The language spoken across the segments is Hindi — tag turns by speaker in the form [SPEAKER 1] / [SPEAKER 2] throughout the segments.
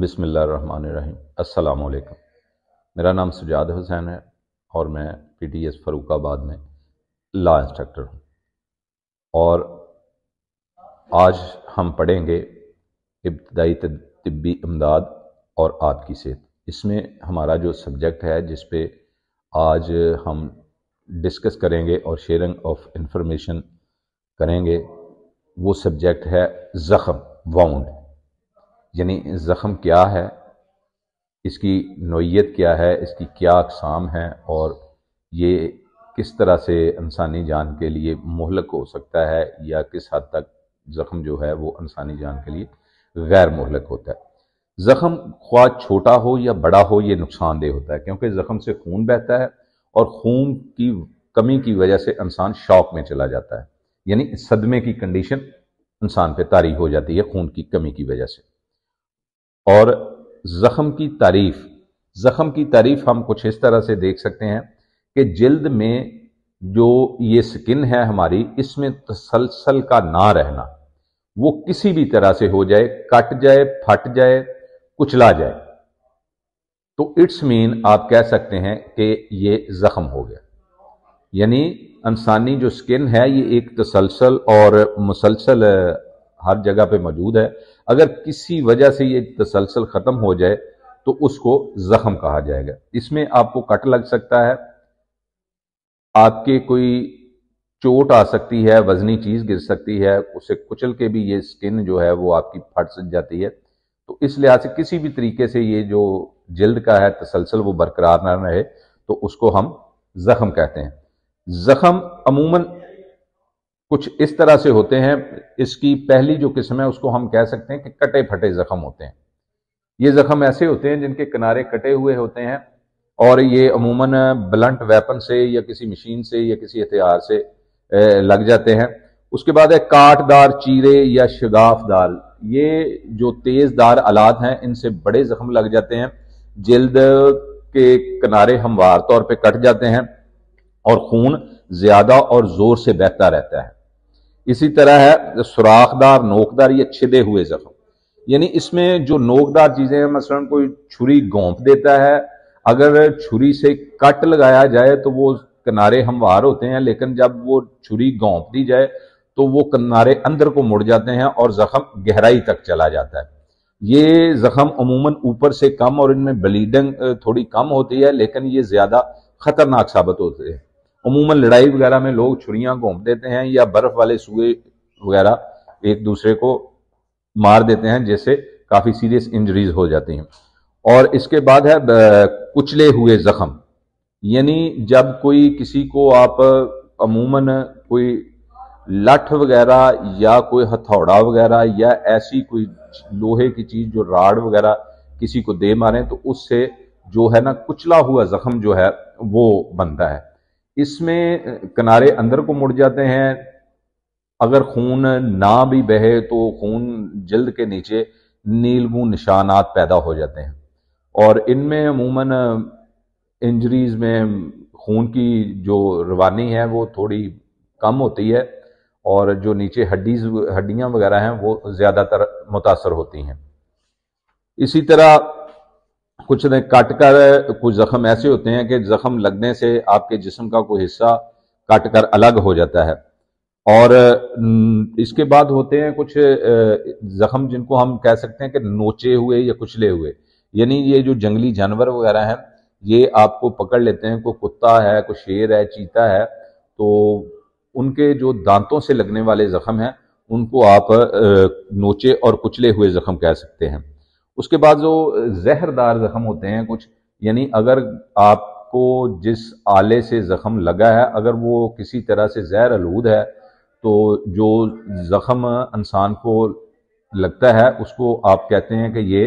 [SPEAKER 1] बिसमीम् अल्लाम मेरा नाम सुजाद हुसैन है और मैं पी टी एस फ़रूकाबाद में लॉ इंस्ट्रक्टर हूँ और आज हम पढ़ेंगे इब्तदाई तबी इमदाद और आपकी सेहत इसमें हमारा जो सब्जेक्ट है जिस पे आज हम डिस्कस करेंगे और शेयरिंग ऑफ इंफॉर्मेशन करेंगे वो सब्जेक्ट है ज़ख़म वाउंड यानी ज़ख़म क्या है इसकी नोयत क्या है इसकी क्या अकसाम है और ये किस तरह से इंसानी जान के लिए महलक हो सकता है या किस हद तक ज़ख़म जो है वो इंसानी जान के लिए गैर महलक होता है ज़ख़म ख्वा छोटा हो या बड़ा हो ये नुकसानदेह होता है क्योंकि ज़ख़म से खून बहता है और खून की कमी की वजह से इंसान शौक में चला जाता है यानी सदमे की कंडीशन इंसान पे तारी हो जाती है खून की कमी की वजह से और जख्म की तारीफ़ जख्म की तारीफ़ हम कुछ इस तरह से देख सकते हैं कि जल्द में जो ये स्किन है हमारी इसमें तसलसल का ना रहना वो किसी भी तरह से हो जाए कट जाए फट जाए कुचला जाए तो इट्स मीन आप कह सकते हैं कि ये जख्म हो गया यानी इंसानी जो स्किन है ये एक तसलसल और मुसलसल हर जगह पे मौजूद है अगर किसी वजह से ये तसलसल ख़त्म हो जाए तो उसको ज़ख़म कहा जाएगा इसमें आपको कट लग सकता है आपके कोई चोट आ सकती है वजनी चीज़ गिर सकती है उसे कुचल के भी ये स्किन जो है वो आपकी फट सक जाती है तो इस लिहाज से किसी भी तरीके से ये जो जल्द का है तसलसल वो बरकरार ना रहे तो उसको हम ज़ख़म कहते हैं ज़ख़म अमूमन कुछ इस तरह से होते हैं इसकी पहली जो किस्म है उसको हम कह सकते हैं कि कटे फटे जख्म होते हैं ये जख्म ऐसे होते हैं जिनके किनारे कटे हुए होते हैं और ये अमूमन ब्लंट वेपन से या किसी मशीन से या किसी हथियार से लग जाते हैं उसके बाद है काटदार चीरे या शगाफदार ये जो तेज़दार आलात हैं इनसे बड़े जख्म लग जाते हैं जल्द के किनारे हमवार तौर पर कट जाते हैं और खून ज़्यादा और ज़ोर से बहता रहता है इसी तरह है सुराखदार नोकदार या छिदे हुए जख्म यानी इसमें जो नोकदार चीज़ें हैं मसलन कोई छुरी गोंप देता है अगर छुरी से कट लगाया जाए तो वो किनारे हमवार होते हैं लेकिन जब वो छुरी गोंप दी जाए तो वो किनारे अंदर को मुड़ जाते हैं और जख्म गहराई तक चला जाता है ये जख्म अमूमन ऊपर से कम और इनमें ब्लीडिंग थोड़ी कम होती है लेकिन ये ज़्यादा खतरनाक साबित होते हैं अमूमन लड़ाई वगैरह में लोग छुरियां घोंप देते हैं या बर्फ वाले सूए वगैरह एक दूसरे को मार देते हैं जिससे काफ़ी सीरियस इंजरीज हो जाती हैं और इसके बाद है कुचले हुए जख्म यानी जब कोई किसी को आप अमूमन कोई लठ वगैरह या कोई हथौड़ा वगैरह या ऐसी कोई लोहे की चीज़ जो राड वगैरह किसी को दे मारें तो उससे जो है ना कुचला हुआ जख्म जो है वो बनता है इसमें किनारे अंदर को मुड़ जाते हैं अगर खून ना भी बहे तो खून जल्द के नीचे नीलमू निशानात पैदा हो जाते हैं और इनमें अमूमन इंजरीज में खून की जो रवानी है वो थोड़ी कम होती है और जो नीचे हड्डीज हड्डियाँ वगैरह हैं वो ज़्यादातर मुतासर होती हैं इसी तरह कुछ ने कट कर कुछ जख्म ऐसे होते हैं कि जख्म लगने से आपके जिसम का कोई हिस्सा काट कर अलग हो जाता है और इसके बाद होते हैं कुछ जख्म जिनको हम कह सकते हैं कि नोचे हुए या कुचले हुए यानी ये जो जंगली जानवर वगैरह हैं ये आपको पकड़ लेते हैं कोई कुत्ता है कोई शेर है चीता है तो उनके जो दांतों से लगने वाले जख्म हैं उनको आप नोचे और कुचले हुए जख्म कह सकते हैं उसके बाद जो जहरदार ज़ख़म होते हैं कुछ यानी अगर आपको जिस आले से ज़ख्म लगा है अगर वो किसी तरह से जहर आलूद है तो जो ज़ख़म इंसान को लगता है उसको आप कहते हैं कि ये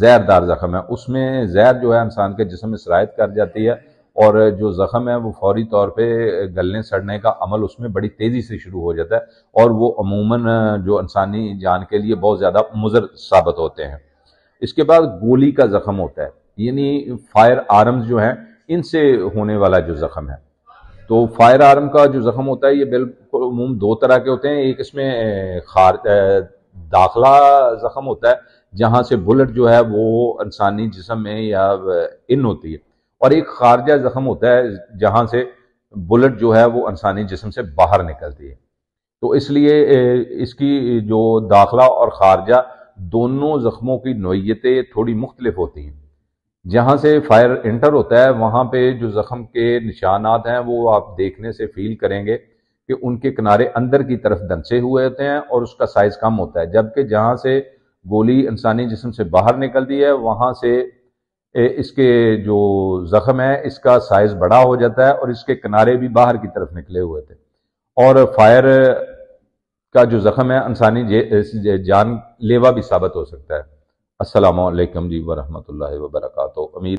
[SPEAKER 1] जहरदार ज़ख़म है उसमें जहर जो है इंसान के जिसम में शराय कर जाती है और जो ज़ख़म है वो फौरी तौर पे गलने सड़ने का अमल उसमें बड़ी तेज़ी से शुरू हो जाता है और वो अमूमन जो इंसानी जान के लिए बहुत ज़्यादा मुजर साबित होते हैं इसके बाद गोली का जख्म होता है यानी फायर आर्म्स जो हैं इनसे होने वाला जो जख्म है तो फायर आर्म का जो जख्म होता है ये बिल्कुल उमूम दो तरह के होते हैं एक इसमें खार दाखला जख्म होता है जहाँ से बुलेट जो है वो इंसानी जिसम में या इन होती है और एक खारजा जख्म होता है जहाँ से बुलेट जो है वो इंसानी जिसम से बाहर निकलती है तो इसलिए इसकी जो दाखला और खारजा दोनों ज़ख्मों की नोयतें थोड़ी मुख्तलिफ होती हैं जहाँ से फायर इंटर होता है वहाँ पे जो ज़ख्म के निशानात हैं वो आप देखने से फील करेंगे कि उनके किनारे अंदर की तरफ दंसे हुए होते हैं और उसका साइज़ कम होता है जबकि जहाँ से गोली इंसानी जिसम से बाहर निकलती है वहाँ से इसके जो ज़ख्म है इसका साइज़ बड़ा हो जाता है और इसके किनारे भी बाहर की तरफ निकले हुए थे और फायर का जो जख्म है इंसानी जानलेवा भी साबित हो सकता है असलकम जी वरहमल वर्क अमीर